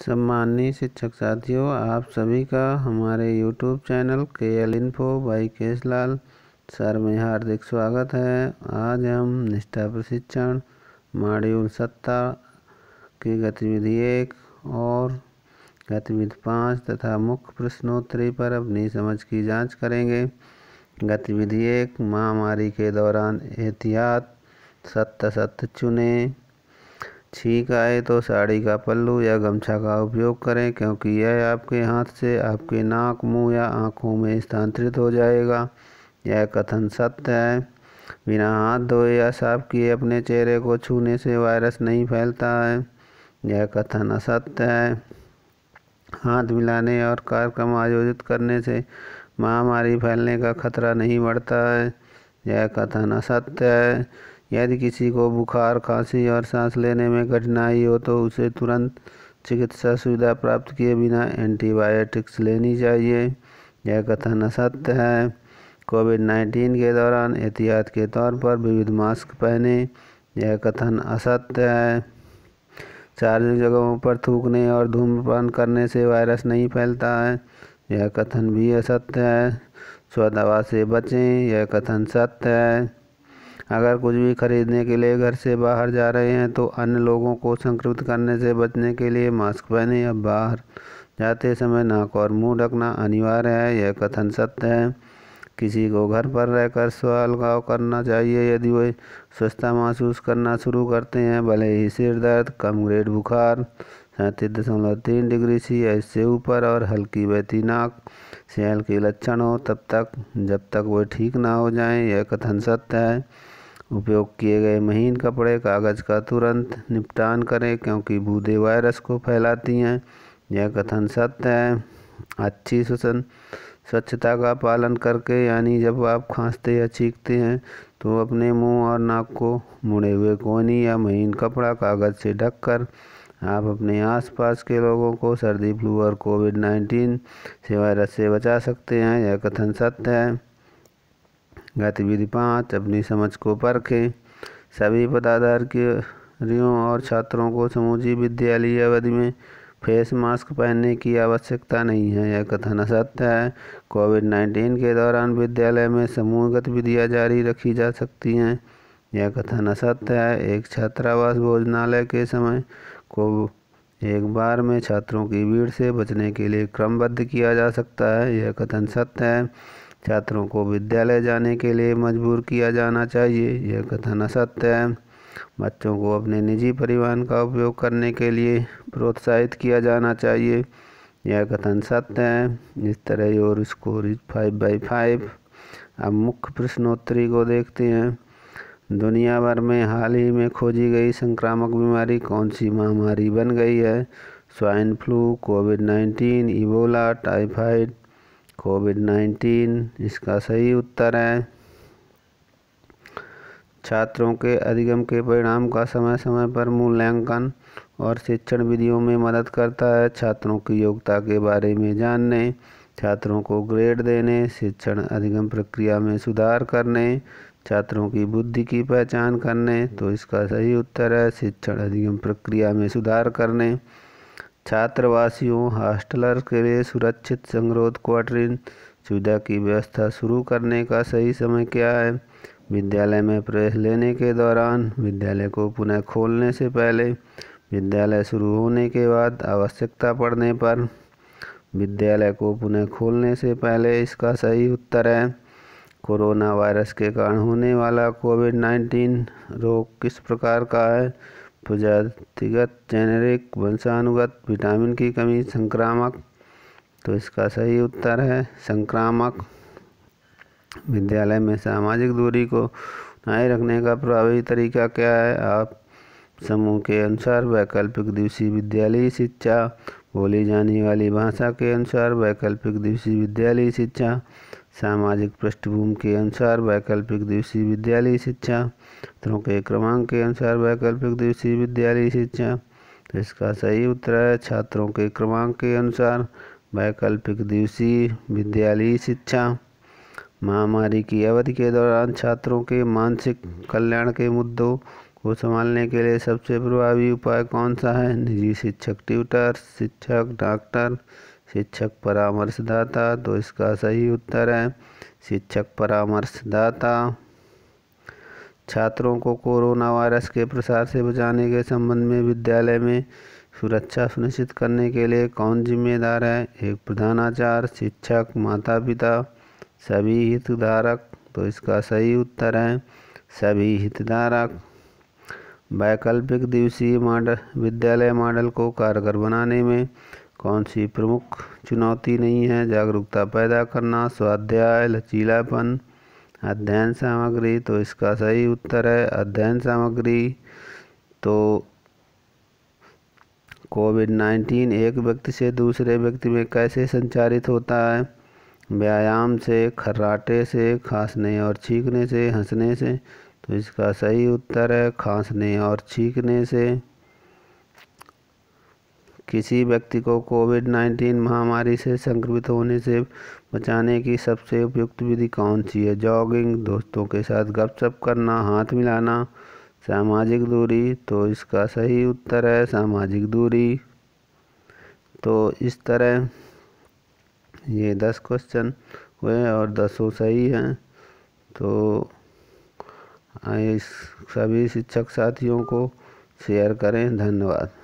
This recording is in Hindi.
सम्माननीय शिक्षक साथियों आप सभी का हमारे यूट्यूब चैनल के L info by Keshlal sir में हार्दिक स्वागत है आज हम निष्ठा प्रशिक्षण मॉड्यूल सत्ता की गतिविधि एक और गतिविधि पाँच तथा मुख्य प्रश्नोत्तरी पर अपनी समझ की जांच करेंगे गतिविधि एक महामारी के दौरान एहतियात सत्य सत्य चुने छींक आए तो साड़ी का पल्लू या गमछा का उपयोग करें क्योंकि यह आपके हाथ से आपके नाक मुंह या आंखों में स्थानांतरित हो जाएगा यह कथन सत्य है बिना हाथ धोए या साफ किए अपने चेहरे को छूने से वायरस नहीं फैलता है यह कथन असत्य है हाथ मिलाने और कार्यक्रम आयोजित करने से महामारी फैलने का खतरा नहीं बढ़ता है यह कथन असत्य है यदि किसी को बुखार खांसी और सांस लेने में कठिनाई हो तो उसे तुरंत चिकित्सा सुविधा प्राप्त किए बिना एंटीबायोटिक्स लेनी चाहिए यह कथन असत्य है कोविड नाइन्टीन के दौरान एहतियात के तौर पर विविध मास्क पहने यह कथन असत्य है सार्वजनिक जगहों पर थूकने और धूम्रपान करने से वायरस नहीं फैलता है यह कथन भी असत्य है स्वदवा से बचें यह कथन सत्य है अगर कुछ भी खरीदने के लिए घर से बाहर जा रहे हैं तो अन्य लोगों को संक्रमित करने से बचने के लिए मास्क पहने या बाहर जाते समय नाक और मुंह ढकना अनिवार्य है यह कथन सत्य है किसी को घर पर रहकर स्वअलगाव करना चाहिए यदि वे स्वस्थता महसूस करना शुरू करते हैं भले ही सिर दर्द कम ग्रेड बुखार सैंतीस दशमलव तीन डिग्री सी या इससे ऊपर और हल्की बहती नाक से हल्के लक्षण हो तब तक जब तक वे ठीक ना हो जाएं यह कथन सत्य है उपयोग किए गए महीन कपड़े कागज़ का तुरंत निपटान करें क्योंकि बूदे वायरस को फैलाती हैं यह कथन सत्य है अच्छी सुसन स्वच्छता का पालन करके यानी जब आप खांसते या छींकते हैं तो अपने मुंह और नाक को मुड़े हुए कोनी या महीन कपड़ा कागज़ से ढककर आप अपने आसपास के लोगों को सर्दी फ्लू और कोविड नाइन्टीन से वायरस से बचा सकते हैं यह कथन सत्य है गतिविधि पाँच अपनी समझ को परखें सभी पदाधिकारियों और छात्रों को समूची विद्यालय अवधि में फेस मास्क पहनने की आवश्यकता नहीं है यह कथन असत्य है कोविड नाइन्टीन के दौरान विद्यालय में समूह गतिविधियाँ जारी रखी जा सकती हैं यह कथन असत्य है एक छात्रावास भोजनालय के समय को एक बार में छात्रों की भीड़ से बचने के लिए क्रमबद्ध किया जा सकता है यह कथन सत्य है छात्रों को विद्यालय जाने के लिए मजबूर किया जाना चाहिए यह कथन असत्य है बच्चों को अपने निजी परिवहन का उपयोग करने के लिए प्रोत्साहित किया जाना चाहिए यह कथन सत्य है इस तरह और score is five by five अब मुख्य प्रश्नोत्तरी को देखते हैं दुनिया भर में हाल ही में खोजी गई संक्रामक बीमारी कौन सी महामारी बन गई है swine flu COVID nineteen Ebola typhoid COVID nineteen इसका सही उत्तर है छात्रों के अधिगम के परिणाम का समय समय पर मूल्यांकन और शिक्षण विधियों में मदद करता है छात्रों की योग्यता के बारे में जानने छात्रों को ग्रेड देने शिक्षण अधिगम प्रक्रिया में सुधार करने छात्रों की बुद्धि की पहचान करने तो इसका सही उत्तर है शिक्षण अधिगम प्रक्रिया में सुधार करने छात्रवासियों हॉस्टलर के लिए सुरक्षित संगरोध क्वार्टरिन सुविधा की व्यवस्था शुरू करने का सही समय क्या है विद्यालय में प्रवेश लेने के दौरान विद्यालय को पुनः खोलने से पहले विद्यालय शुरू होने के बाद आवश्यकता पड़ने पर विद्यालय को पुनः खोलने से पहले इसका सही उत्तर है कोरोना वायरस के कारण होने वाला कोविड नाइन्टीन रोग किस प्रकार का है प्रजातिगत जेनेरिक वंशानुगत विटामिन की कमी संक्रामक तो इसका सही उत्तर है संक्रामक विद्यालय में सामाजिक दूरी को बनाए रखने का प्रभावी तरीका क्या है आप समूह के अनुसार वैकल्पिक दिवसीय विद्यालयी शिक्षा बोली जाने वाली भाषा के अनुसार वैकल्पिक दिवसीय विद्यालयी शिक्षा सामाजिक पृष्ठभूमि के अनुसार वैकल्पिक दिवसीय विद्यालयी शिक्षा छात्रों के क्रमांक के अनुसार वैकल्पिक दिवसीय विद्यालयी शिक्षा तो इसका सही उत्तर है छात्रों के क्रमांक के अनुसार वैकल्पिक दिवसीय विद्यालयी शिक्षा महामारी की अवधि के दौरान छात्रों के मानसिक कल्याण के मुद्दों को संभालने के लिए सबसे प्रभावी उपाय कौन सा है निजी शिक्षक ट्यूटर शिक्षक डॉक्टर शिक्षक परामर्शदाता तो इसका सही उत्तर है शिक्षक परामर्शदाता छात्रों को कोरोना वायरस के प्रसार से बचाने के संबंध में विद्यालय में सुरक्षा सुनिश्चित करने के लिए कौन जिम्मेदार है एक प्रधानाचार्य शिक्षक माता पिता सभी हितधारक तो इसका सही उत्तर है सभी हितधारक वैकल्पिक दिवसीय मॉडल विद्यालय मॉडल को कारगर बनाने में कौन सी प्रमुख चुनौती नहीं है जागरूकता पैदा करना स्वाध्याय लचीलापन अध्ययन सामग्री तो इसका सही उत्तर है अध्ययन सामग्री तो कोविड नाइन्टीन एक व्यक्ति से दूसरे व्यक्ति में कैसे संचारित होता है व्यायाम से खर्राटे से खांसने और छींकने से हंसने से तो इसका सही उत्तर है खांसने और छींकने से किसी व्यक्ति को कोविड नाइन्टीन महामारी से संक्रमित होने से बचाने की सबसे उपयुक्त विधि कौन सी है जॉगिंग दोस्तों के साथ गपशप करना हाथ मिलाना सामाजिक दूरी तो इसका सही उत्तर है सामाजिक दूरी तो इस तरह ये दस क्वेश्चन हुए और दसों सही हैं तो इस सभी शिक्षक साथियों को शेयर करें धन्यवाद